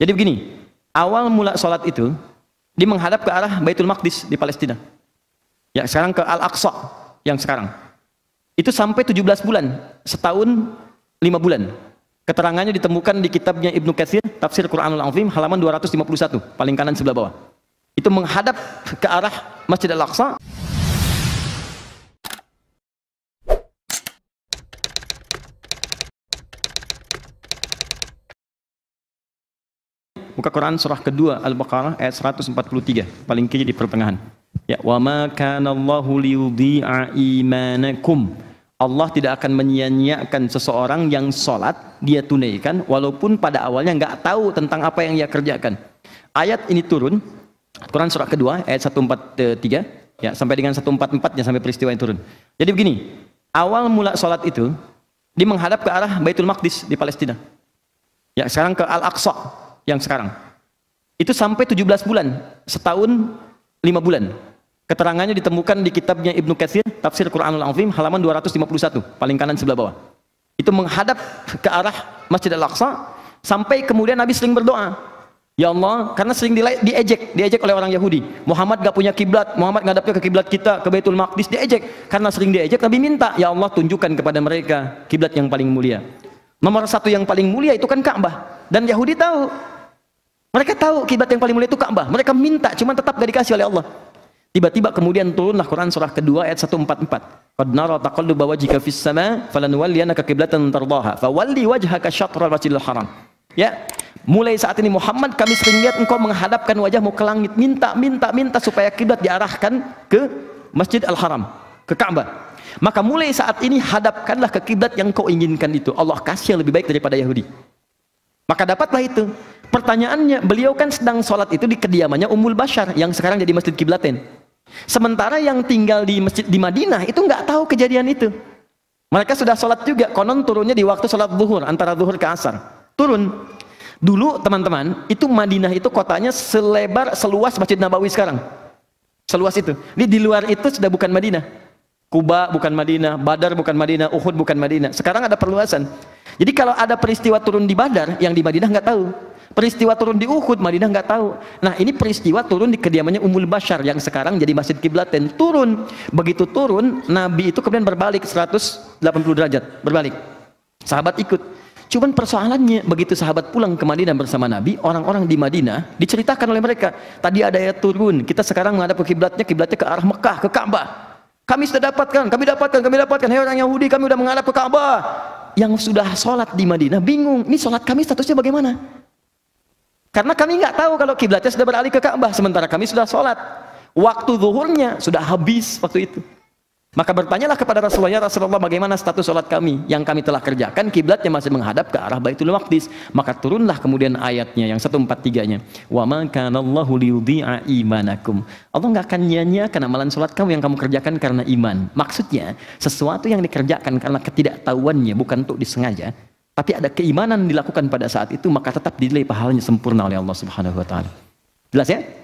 Jadi begini, awal mula sholat itu, dia menghadap ke arah Baitul Maqdis di Palestina. Ya, sekarang ke Al-Aqsa yang sekarang. Itu sampai 17 bulan, setahun 5 bulan. Keterangannya ditemukan di kitabnya Ibnu Katsir, Tafsir Quranul Azim halaman 251, paling kanan sebelah bawah. Itu menghadap ke arah Masjid Al-Aqsa. Buka Quran surah kedua Al-Baqarah ayat 143 paling kiri di pertengahan. Ya, wa ma kana Allahu liyudhi'a imanakum. Allah tidak akan menyia-nyiakan seseorang yang sholat dia tunaikan walaupun pada awalnya nggak tahu tentang apa yang ia kerjakan. Ayat ini turun Quran surah kedua ayat 143 ya sampai dengan 144 nya sampai peristiwa yang turun. Jadi begini, awal mula sholat itu dia menghadap ke arah Baitul Maqdis di Palestina. Ya, sekarang ke Al-Aqsa yang sekarang. Itu sampai 17 bulan, setahun lima bulan. Keterangannya ditemukan di kitabnya Ibnu Katsir, Tafsir Quranul Azim halaman 251, paling kanan sebelah bawah. Itu menghadap ke arah Masjid Al-Aqsa sampai kemudian Nabi sering berdoa. Ya Allah, karena sering diejek, diejek oleh orang Yahudi. Muhammad gak punya kiblat, Muhammad ngadapnya ke kiblat kita, ke Baitul Maqdis diejek. Karena sering diejek, Nabi minta, ya Allah tunjukkan kepada mereka kiblat yang paling mulia. Nomor satu yang paling mulia itu kan Ka'bah. Dan Yahudi tahu. Mereka tahu kiblat yang paling mulia itu Ka'bah. Mereka minta, cuman tetap gak dikasih oleh Allah. Tiba-tiba kemudian turunlah Quran surah kedua ayat 144. Qad nara taqalluba wajhika fis sama falanuwalliyanaka qiblatan tardaha fawalli wajhaka syatral masjidil haram. Ya, mulai saat ini Muhammad kami sering lihat engkau menghadapkan wajahmu ke langit, minta minta minta supaya kiblat diarahkan ke Masjid Al-Haram, ke Ka'bah. Maka mulai saat ini hadapkanlah ke kiblat yang kau inginkan itu. Allah kasih yang lebih baik daripada Yahudi. Maka dapatlah itu. Pertanyaannya, beliau kan sedang sholat itu di kediamannya Umul Bashar yang sekarang jadi Masjid Kiblaten. Sementara yang tinggal di masjid di Madinah itu nggak tahu kejadian itu. Mereka sudah sholat juga, konon turunnya di waktu sholat zuhur, antara zuhur ke asar. Turun. Dulu teman-teman, itu Madinah itu kotanya selebar, seluas Masjid Nabawi sekarang. Seluas itu. Ini di luar itu sudah bukan Madinah. Kuba bukan Madinah, Badar bukan Madinah, Uhud bukan Madinah. Sekarang ada perluasan. Jadi kalau ada peristiwa turun di Badar, yang di Madinah nggak tahu. Peristiwa turun di Uhud, Madinah nggak tahu. Nah ini peristiwa turun di kediamannya Umul Bashar yang sekarang jadi Masjid Kiblaten. Turun, begitu turun, Nabi itu kemudian berbalik 180 derajat, berbalik. Sahabat ikut. Cuman persoalannya begitu sahabat pulang ke Madinah bersama Nabi, orang-orang di Madinah diceritakan oleh mereka, tadi ada ayat turun, kita sekarang menghadap ke kiblatnya, kiblatnya ke arah Mekah, ke Ka'bah. Kami sudah dapatkan, kami dapatkan, kami dapatkan. Hei orang Yahudi, kami sudah menghadap ke Ka'bah. Yang sudah sholat di Madinah bingung, ini sholat kami statusnya bagaimana? Karena kami nggak tahu kalau kiblatnya sudah beralih ke Ka'bah, sementara kami sudah sholat. Waktu zuhurnya sudah habis waktu itu. Maka bertanyalah kepada Rasulullah, ya Rasulullah bagaimana status sholat kami yang kami telah kerjakan kiblatnya masih menghadap ke arah Baitul Maqdis. Maka turunlah kemudian ayatnya yang satu empat nya Wa ma kana liyudhi'a imanakum. Allah enggak akan nyanyi nyanyiakan amalan sholat kamu yang kamu kerjakan karena iman. Maksudnya, sesuatu yang dikerjakan karena ketidaktahuannya bukan untuk disengaja, tapi ada keimanan dilakukan pada saat itu maka tetap dinilai pahalanya sempurna oleh Allah Subhanahu wa taala. Jelas ya?